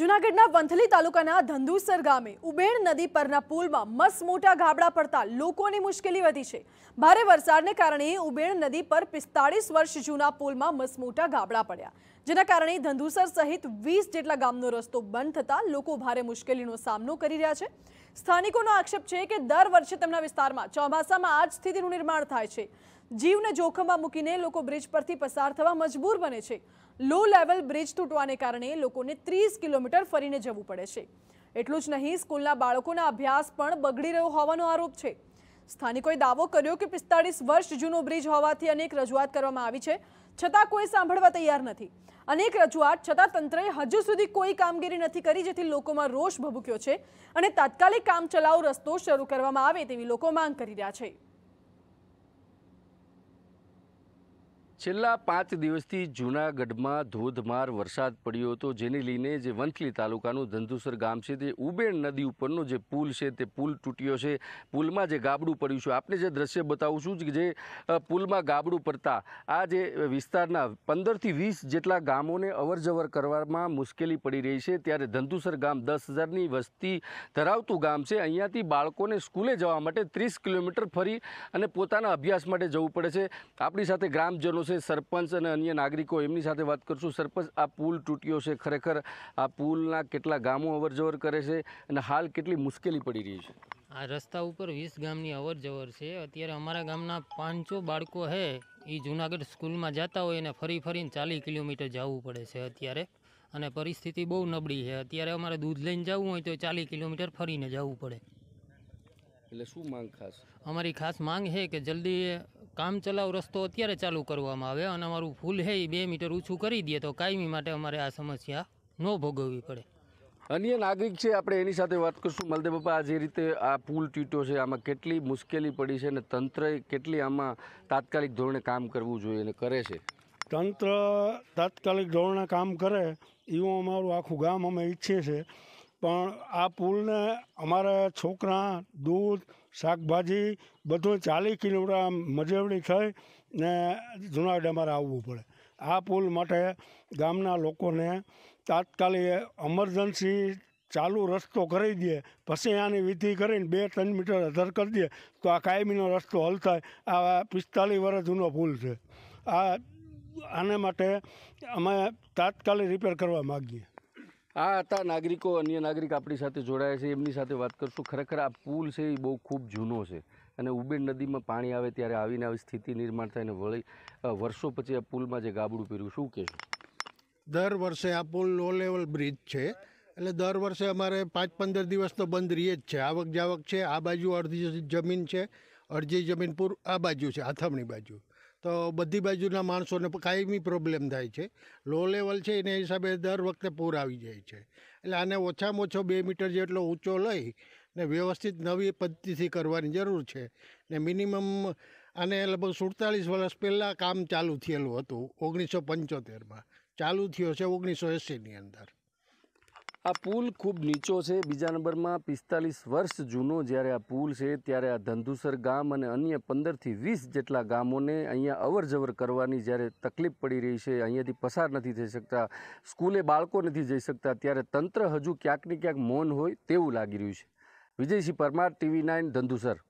જુનાગઢના વંથલી તાલુકાના ધંધુસર ગામે ઉબેણ નદી પરના પુલમાં મસ મોટા ગાબડા પડતા લોકોની મુશ્કેલી વધી છે ભારે વરસાદને કારણે ઉબેણ નદી પર પિસ્તાળીસ વર્ષ જૂના પુલમાં મસ મોટા ગાબડા પડ્યા જેના કારણે ધંધુસર સહિત વીસ જેટલા ગામનો રસ્તો બંધ થતાં લોકો ભારે મુશ્કેલીનો સામનો કરી રહ્યા છે સ્થાનિકોનો આક્ષેપ છે કે દર વર્ષે તેમના વિસ્તારમાં ચોમાસામાં આ જ સ્થિતિનું નિર્માણ થાય છે જીવને જોખમમાં મૂકીને લોકો બ્રિજ પરથી પસાર થવા મજબૂર બને છે લો લેવલ બ્રિજ તૂટવાને કારણે લોકોને ત્રીસ કિલોમીટર ફરીને જવું પડે છે એટલું જ નહીં સ્કૂલના બાળકોના અભ્યાસ પણ બગડી રહ્યો હોવાનો આરોપ છે સ્થાનિકોએ દાવો કર્યો કે પિસ્તાળીસ વર્ષ જૂનો બ્રિજ હોવાથી અનેક રજૂઆત કરવામાં આવી છે છતાં કોઈ સાંભળવા તૈયાર નથી અનેક રજૂઆત છતાં તંત્રએ હજુ સુધી કોઈ કામગીરી નથી કરી જેથી લોકોમાં રોષ ભભૂક્યો છે અને તાત્કાલિક કામચલાઉ રસ્તો શરૂ કરવામાં આવે તેવી લોકો માંગ કરી રહ્યા છે છેલ્લા પાંચ દિવસથી જૂનાગઢમાં ધોધમાર વરસાદ પડ્યો હતો જેને લઈને જે વંથલી તાલુકાનું ધંધુસર ગામ છે તે ઉબેણ નદી ઉપરનો જે પુલ છે તે પુલ તૂટ્યો છે પુલમાં જે ગાબડું પડ્યું છે આપણે જે દ્રશ્ય બતાવું છું કે જે પુલમાં ગાબડું પડતા આ જે વિસ્તારના પંદરથી વીસ જેટલા ગામોને અવરજવર કરવામાં મુશ્કેલી પડી રહી છે ત્યારે ધંધુસર ગામ દસ હજારની વસ્તી ધરાવતું ગામ છે અહીંયાથી બાળકોને સ્કૂલે જવા માટે ત્રીસ કિલોમીટર ફરી અને પોતાના અભ્યાસ માટે જવું પડે છે આપણી સાથે ગ્રામજનો છે છે સરપંચ અને અન્ય નાગરિકો એમની સાથે વાત કરશું સરપંચ આ પુલ તૂટ્યો છે ખરેખર આ પુલના કેટલા ગામો અવરજવર કરે છે અને હાલ કેટલી મુશ્કેલી પડી રહી છે આ રસ્તા ઉપર વીસ ગામની અવરજવર છે અત્યારે અમારા ગામના પાંચો બાળકો છે એ જૂનાગઢ સ્કૂલમાં જતા હોય અને ફરી ફરીને ચાલીસ કિલોમીટર જવું પડે છે અત્યારે અને પરિસ્થિતિ બહુ નબળી છે અત્યારે અમારે દૂધ લઈને જવું હોય તો ચાલીસ કિલોમીટર ફરીને જવું પડે એટલે શું માંગ ખાસ અમારી ખાસ માંગ છે કે જલ્દી કામ ચલાવ રસ્તો અત્યારે ચાલુ કરવામાં આવે અને અમારું ફૂલ છે એ બે મીટર ઊંચું કરી દે તો કાયમી માટે અમારે આ સમસ્યા ન ભોગવવી પડે અન્ય નાગરિક છે આપણે એની સાથે વાત કરીશું મલદે બાપા આ જે રીતે આ પુલ ટીટો છે આમાં કેટલી મુશ્કેલી પડી છે અને તંત્રએ કેટલી આમાં તાત્કાલિક ધોરણે કામ કરવું જોઈએ અને કરે છે તંત્ર તાત્કાલિક ધોરણે કામ કરે એવું અમારું આખું ગામ અમે ઈચ્છીએ છીએ પણ આ પુલને અમારા છોકરા દૂધ શાકભાજી બધું ચાલીસ કિલોમીટર મજેવડી થઈ ને જુનાગઢ અમારે આવવું પડે આ પુલ માટે ગામના લોકોને તાત્કાલિક એમરજન્સી ચાલુ રસ્તો કરી દે પછી આની વિધિ કરીને બે ત્રણ મીટર અધર કરી દે તો આ કાયમીનો રસ્તો હલ થાય આ પિસ્તાલીસ વર્ષ જૂનો પુલ છે આ આને માટે અમે તાત્કાલિક રિપેર કરવા માગીએ આ હતા નાગરિકો અન્ય નાગરિક આપણી સાથે જોડાયા છે એમની સાથે વાત કરશું ખરેખર આ પુલ છે એ બહુ ખૂબ જૂનો છે અને ઉબેડ નદીમાં પાણી આવે ત્યારે આવીને આવી સ્થિતિ નિર્માણ થાય અને વળી વર્ષો પછી આ પુલમાં જે ગાબડું પીર્યું શું કે દર વર્ષે આ પુલ લો લેવલ બ્રિજ છે એટલે દર વર્ષે અમારે પાંચ પંદર દિવસ તો બંધ રહીએ જ છે આવક જાવક છે આ બાજુ અડધી જમીન છે અડધી જમીન પૂર આ બાજુ છે આથમણી બાજુ તો બધી બાજુના માણસોને કાયમી પ્રોબ્લેમ થાય છે લો લેવલ છે એને હિસાબે દર વખતે પૂર આવી જાય છે એટલે આને ઓછામાં ઓછો બે મીટર જેટલો ઊંચો લઈ ને વ્યવસ્થિત નવી પદ્ધતિથી કરવાની જરૂર છે ને મિનિમમ આને લગભગ સુડતાલીસ વર્ષ પહેલાં કામ ચાલુ થયેલું હતું ઓગણીસો પંચોતેરમાં ચાલુ થયો છે ઓગણીસો એંસીની અંદર આ પુલ ખૂબ નીચો છે બીજા નંબરમાં પિસ્તાલીસ વર્ષ જૂનો જ્યારે આ પુલ છે ત્યારે આ ધંધુસર ગામ અને અન્ય પંદરથી વીસ જેટલા ગામોને અહીંયા અવરજવર કરવાની જ્યારે તકલીફ પડી રહી છે અહીંયાથી પસાર નથી થઈ શકતા સ્કૂલે બાળકો નથી જઈ શકતા ત્યારે તંત્ર હજુ ક્યાંક ને ક્યાંક મૌન હોય તેવું લાગી રહ્યું છે વિજયસિંહ પરમાર ટીવી નાઇન ધંધુસર